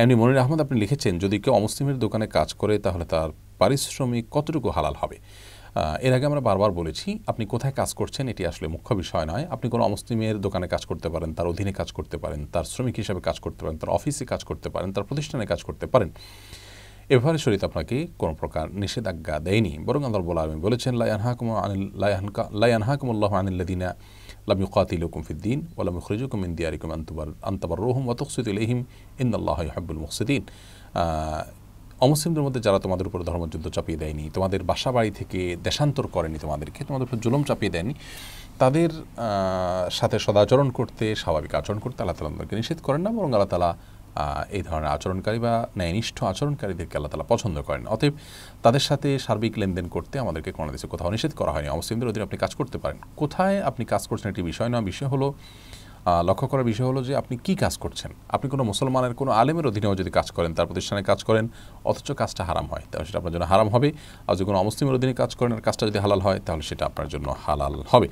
এমনি মনির আহমদ আপনি লিখেছেন যদি কেউ অমুসলিমের দোকানে কাজ করে তাহলে তার পারিশ্রমিক কতটুকু হালাল হবে এর আগে আমরা বারবার বলেছি আপনি কোথায় কাজ করছেন এটি আসলে মুখ্য বিষয় নয় আপনি কোনো অমুসলিমের দোকানে কাজ করতে পারেন তার অধীনে কাজ করতে পারেন তার শ্রমিক হিসাবে কাজ করতে পারেন তার অফিসে কাজ করতে পারেন তার প্রতিষ্ঠানে কাজ করতে পারেন এভাবে শরীর আপনাকে কোনো প্রকার নিষেধাজ্ঞা দেয়নি বরং আল্লাহ বলা আমি বলেছেন লাইয়ানহাকুম আনিল হাকুমুল্লাহ আনিল্লাদিনা লাম ইউকাতিলকুম ফিদ্দিন ওলাম ইখরিজুকুম ইন্দিয়ারিকুম আন্তবার আন্তবার রহম ওয়াতকসুদ ইলহিম ইন্দাল্লাহ হাবুল মুহসিদ্দিন অমুসলিমদের মধ্যে যারা তোমাদের উপর ধর্মযুদ্ধ চাপিয়ে দেয়নি তোমাদের বাসা বাড়ি থেকে দেশান্তর করেনি তোমাদেরকে তোমাদের উপর জুলম চাপিয়ে দেয়নি তাদের সাথে সদাচরণ করতে স্বাভাবিক আচরণ করতে আল্লাহ তালা নিষেধ করেন না বরং আল্লাহ তালা এই ধরনের আচরণকারী বা ন্যায়নিষ্ঠ আচরণকারীদেরকে আল্লাহ তালা পছন্দ করেন অতএব তাদের সাথে সার্বিক লেনদেন করতে আমাদেরকে কোনো দেশে কোথাও নিষেধ করা হয়নি অমুসলিমদের অধীনে আপনি কাজ করতে পারেন কোথায় আপনি কাজ করছেন একটি বিষয় নয় বিষয় হলো লক্ষ্য করার বিষয় হলো যে আপনি কি কাজ করছেন আপনি কোনো মুসলমানের কোনো আলেমের অধীনেও যদি কাজ করেন তার প্রতিষ্ঠানে কাজ করেন অথচ কাজটা হারাম হয় তাহলে সেটা আপনার জন্য হারাম হবে আর যদি কোনো অমুসলিমের অধীনে কাজ করেন আর কাজটা যদি হালাল হয় তাহলে সেটা আপনার জন্য হালাল হবে